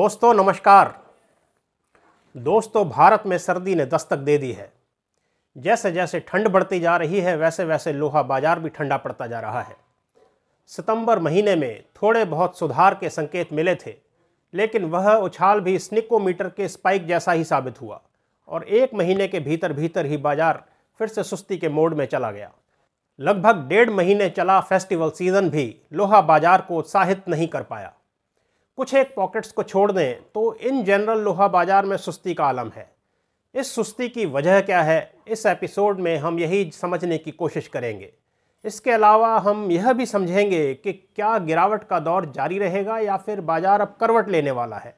दोस्तों नमस्कार दोस्तों भारत में सर्दी ने दस्तक दे दी है जैसे जैसे ठंड बढ़ती जा रही है वैसे वैसे लोहा बाजार भी ठंडा पड़ता जा रहा है सितंबर महीने में थोड़े बहुत सुधार के संकेत मिले थे लेकिन वह उछाल भी स्निकोमीटर के स्पाइक जैसा ही साबित हुआ और एक महीने के भीतर भीतर ही बाजार फिर से सुस्ती के मोड में चला गया लगभग डेढ़ महीने चला फेस्टिवल सीज़न भी लोहा बाजार को उत्साहित नहीं कर पाया कुछ एक पॉकेट्स को छोड़ दें तो इन जनरल लोहा बाज़ार में सुस्ती का आलम है इस सुस्ती की वजह क्या है इस एपिसोड में हम यही समझने की कोशिश करेंगे इसके अलावा हम यह भी समझेंगे कि क्या गिरावट का दौर जारी रहेगा या फिर बाज़ार अब करवट लेने वाला है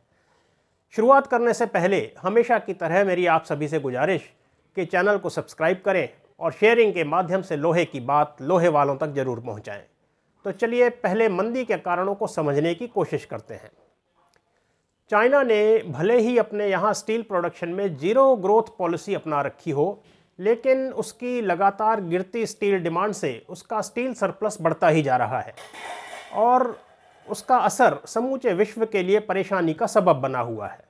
शुरुआत करने से पहले हमेशा की तरह मेरी आप सभी से गुजारिश कि चैनल को सब्सक्राइब करें और शेयरिंग के माध्यम से लोहे की बात लोहे वालों तक ज़रूर पहुँचाएँ तो चलिए पहले मंदी के कारणों को समझने की कोशिश करते हैं चाइना ने भले ही अपने यहाँ स्टील प्रोडक्शन में जीरो ग्रोथ पॉलिसी अपना रखी हो लेकिन उसकी लगातार गिरती स्टील डिमांड से उसका स्टील सरप्लस बढ़ता ही जा रहा है और उसका असर समूचे विश्व के लिए परेशानी का सबब बना हुआ है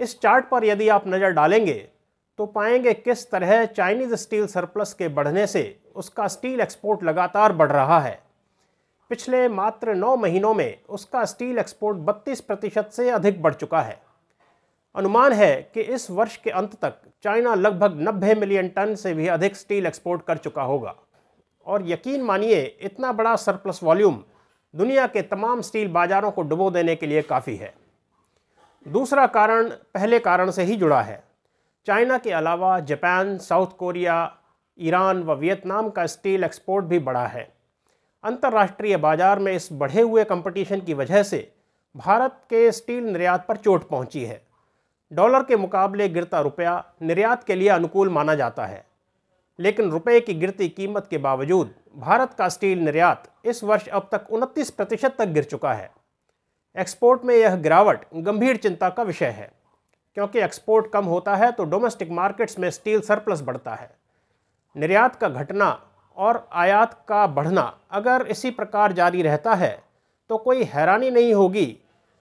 इस चार्ट पर यदि आप नज़र डालेंगे तो पाएंगे किस तरह चाइनीज़ स्टील सरप्लस के बढ़ने से उसका स्टील एक्सपोर्ट लगातार बढ़ रहा है पिछले मात्र नौ महीनों में उसका स्टील एक्सपोर्ट 32 प्रतिशत से अधिक बढ़ चुका है अनुमान है कि इस वर्ष के अंत तक चाइना लगभग 90 मिलियन टन से भी अधिक स्टील एक्सपोर्ट कर चुका होगा और यकीन मानिए इतना बड़ा सरप्लस वॉल्यूम दुनिया के तमाम स्टील बाज़ारों को डुबो देने के लिए काफ़ी है दूसरा कारण पहले कारण से ही जुड़ा है चाइना के अलावा जापान साउथ कोरिया ईरान व वियतनाम का स्टील एक्सपोर्ट भी बढ़ा है अंतर्राष्ट्रीय बाजार में इस बढ़े हुए कंपटीशन की वजह से भारत के स्टील निर्यात पर चोट पहुंची है डॉलर के मुकाबले गिरता रुपया निर्यात के लिए अनुकूल माना जाता है लेकिन रुपये की गिरती कीमत के बावजूद भारत का स्टील निर्यात इस वर्ष अब तक उनतीस प्रतिशत तक गिर चुका है एक्सपोर्ट में यह गिरावट गंभीर चिंता का विषय है क्योंकि एक्सपोर्ट कम होता है तो डोमेस्टिक मार्केट्स में स्टील सरप्लस बढ़ता है निर्यात का घटना और आयात का बढ़ना अगर इसी प्रकार जारी रहता है तो कोई हैरानी नहीं होगी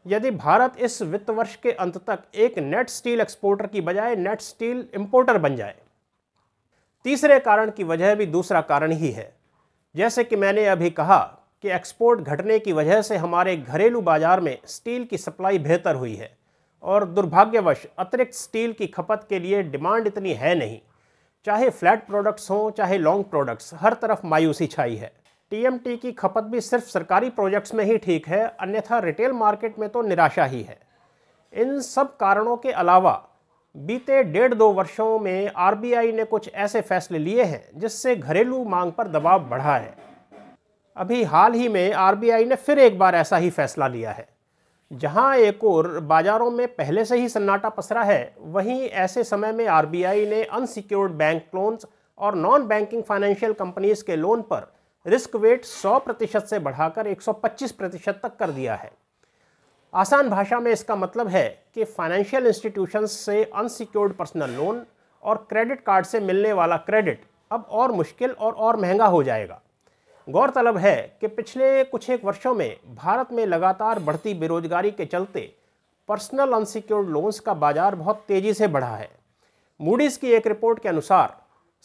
यदि भारत इस वित्त वर्ष के अंत तक एक नेट स्टील एक्सपोर्टर की बजाय नेट स्टील इम्पोर्टर बन जाए तीसरे कारण की वजह भी दूसरा कारण ही है जैसे कि मैंने अभी कहा कि एक्सपोर्ट घटने की वजह से हमारे घरेलू बाजार में स्टील की सप्लाई बेहतर हुई है और दुर्भाग्यवश अतिरिक्त स्टील की खपत के लिए डिमांड इतनी है नहीं चाहे फ्लैट प्रोडक्ट्स हों चाहे लॉन्ग प्रोडक्ट्स हर तरफ मायूसी छाई है टीएमटी की खपत भी सिर्फ सरकारी प्रोजेक्ट्स में ही ठीक है अन्यथा रिटेल मार्केट में तो निराशा ही है इन सब कारणों के अलावा बीते डेढ़ दो वर्षों में आरबीआई ने कुछ ऐसे फैसले लिए हैं जिससे घरेलू मांग पर दबाव बढ़ा है अभी हाल ही में आरबीआई ने फिर एक बार ऐसा ही फैसला लिया है जहां एक और बाजारों में पहले से ही सन्नाटा पसरा है वहीं ऐसे समय में आरबीआई ने अनसिक्योर्ड बैंक लोन्स और नॉन बैंकिंग फाइनेंशियल कंपनीज के लोन पर रिस्क वेट 100 प्रतिशत से बढ़ाकर 125 प्रतिशत तक कर दिया है आसान भाषा में इसका मतलब है कि फाइनेंशियल इंस्टीट्यूशंस से अनसिक्योर्ड पर्सनल लोन और क्रेडिट कार्ड से मिलने वाला क्रेडिट अब और मुश्किल और और महंगा हो जाएगा गौरतलब है कि पिछले कुछ एक वर्षों में भारत में लगातार बढ़ती बेरोजगारी के चलते पर्सनल अनसिक्योर्ड लोन्स का बाजार बहुत तेज़ी से बढ़ा है मूडीज़ की एक रिपोर्ट के अनुसार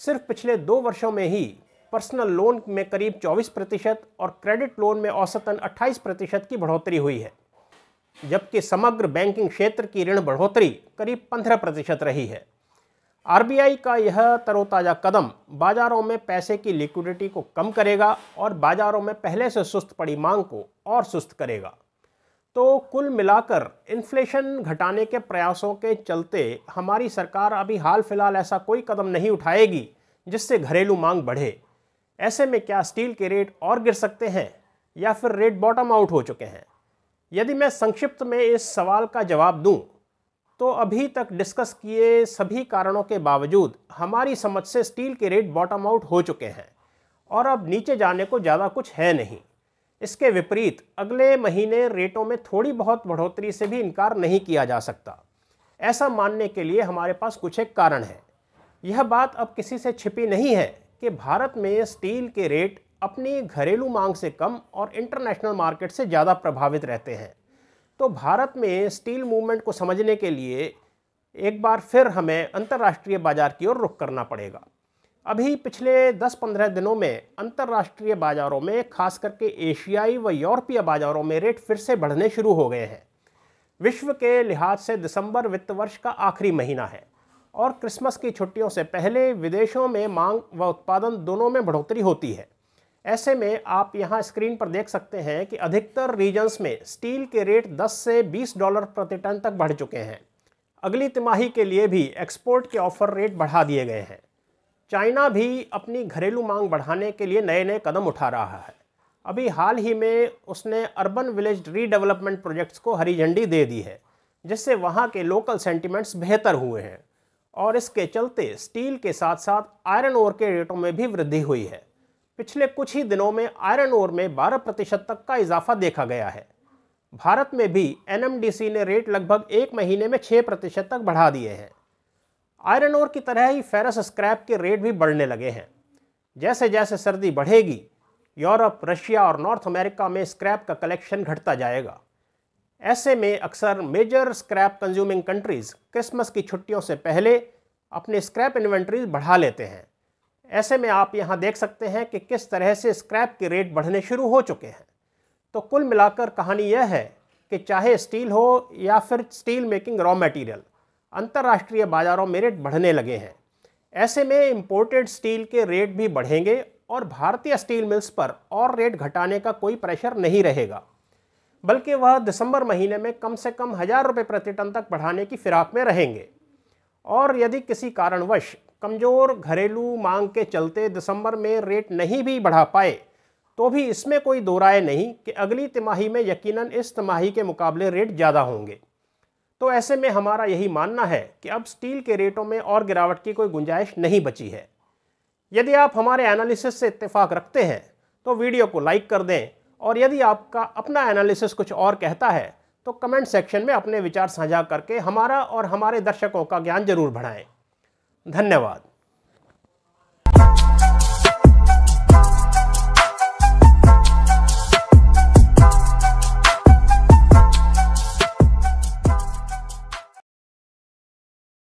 सिर्फ पिछले दो वर्षों में ही पर्सनल लोन में करीब 24 प्रतिशत और क्रेडिट लोन में औसतन 28 प्रतिशत की बढ़ोतरी हुई है जबकि समग्र बैंकिंग क्षेत्र की ऋण बढ़ोतरी करीब 15 प्रतिशत रही है आरबीआई का यह तरोताज़ा कदम बाज़ारों में पैसे की लिक्विडिटी को कम करेगा और बाज़ारों में पहले से सुस्त पड़ी मांग को और सुस्त करेगा तो कुल मिलाकर इन्फ्लेशन घटाने के प्रयासों के चलते हमारी सरकार अभी हाल फिलहाल ऐसा कोई कदम नहीं उठाएगी जिससे घरेलू मांग बढ़े ऐसे में क्या स्टील के रेट और गिर सकते हैं या फिर रेट बॉटम आउट हो चुके हैं यदि मैं संक्षिप्त में इस सवाल का जवाब दूं तो अभी तक डिस्कस किए सभी कारणों के बावजूद हमारी समझ से स्टील के रेट बॉटम आउट हो चुके हैं और अब नीचे जाने को ज़्यादा कुछ है नहीं इसके विपरीत अगले महीने रेटों में थोड़ी बहुत बढ़ोतरी से भी इनकार नहीं किया जा सकता ऐसा मानने के लिए हमारे पास कुछ एक कारण है यह बात अब किसी से छिपी नहीं है कि भारत में स्टील के रेट अपनी घरेलू मांग से कम और इंटरनेशनल मार्केट से ज़्यादा प्रभावित रहते हैं तो भारत में स्टील मूवमेंट को समझने के लिए एक बार फिर हमें अंतर्राष्ट्रीय बाज़ार की ओर रुख करना पड़ेगा अभी पिछले 10-15 दिनों में अंतर्राष्ट्रीय बाज़ारों में खास करके एशियाई व यूरोपीय बाज़ारों में रेट फिर से बढ़ने शुरू हो गए हैं विश्व के लिहाज से दिसंबर वित्त वर्ष का आखिरी महीना है और क्रिसमस की छुट्टियों से पहले विदेशों में मांग व उत्पादन दोनों में बढ़ोतरी होती है ऐसे में आप यहाँ स्क्रीन पर देख सकते हैं कि अधिकतर रीजन्स में स्टील के रेट 10 से 20 डॉलर प्रति टन तक बढ़ चुके हैं अगली तिमाही के लिए भी एक्सपोर्ट के ऑफर रेट बढ़ा दिए गए हैं चाइना भी अपनी घरेलू मांग बढ़ाने के लिए नए नए कदम उठा रहा है अभी हाल ही में उसने अर्बन विलेज रीडेवलपमेंट प्रोजेक्ट्स को हरी झंडी दे दी है जिससे वहाँ के लोकल सेंटिमेंट्स बेहतर हुए हैं और इसके चलते स्टील के साथ साथ आयरन ओर के रेटों में भी वृद्धि हुई है पिछले कुछ ही दिनों में आयरन ओर में 12 प्रतिशत तक का इजाफा देखा गया है भारत में भी एनएमडीसी ने रेट लगभग एक महीने में 6 प्रतिशत तक बढ़ा दिए हैं आयरन ओर की तरह ही फेरस स्क्रैप के रेट भी बढ़ने लगे हैं जैसे जैसे सर्दी बढ़ेगी यूरोप रशिया और नॉर्थ अमेरिका में स्क्रैप का कलेक्शन घटता जाएगा ऐसे में अक्सर major scrap consuming countries Christmas की छुट्टियों से पहले अपने स्क्रैप इन्वेंट्रीज बढ़ा लेते हैं ऐसे में आप यहाँ देख सकते हैं कि किस तरह से स्क्रैप के रेट बढ़ने शुरू हो चुके हैं तो कुल मिलाकर कहानी यह है कि चाहे स्टील हो या फिर स्टील मेकिंग रॉ मटेरियल अंतर्राष्ट्रीय बाज़ारों में रेट बढ़ने लगे हैं ऐसे में इम्पोर्टेड स्टील के रेट भी बढ़ेंगे और भारतीय स्टील मिल्स पर और रेट घटाने का कोई प्रेशर नहीं रहेगा बल्कि वह दिसंबर महीने में कम से कम हज़ार रुपये प्रति टन तक बढ़ाने की फिराक में रहेंगे और यदि किसी कारणवश कमज़ोर घरेलू मांग के चलते दिसंबर में रेट नहीं भी बढ़ा पाए तो भी इसमें कोई दो राय नहीं कि अगली तिमाही में यकीनन इस तिमाही के मुकाबले रेट ज़्यादा होंगे तो ऐसे में हमारा यही मानना है कि अब स्टील के रेटों में और गिरावट की कोई गुंजाइश नहीं बची है यदि आप हमारे एनालिसिस से इतफाक़ रखते हैं तो वीडियो को लाइक कर दें और यदि आपका अपना एनालिसिस कुछ और कहता है तो कमेंट सेक्शन में अपने विचार साझा करके हमारा और हमारे दर्शकों का ज्ञान जरूर बढ़ाएं धन्यवाद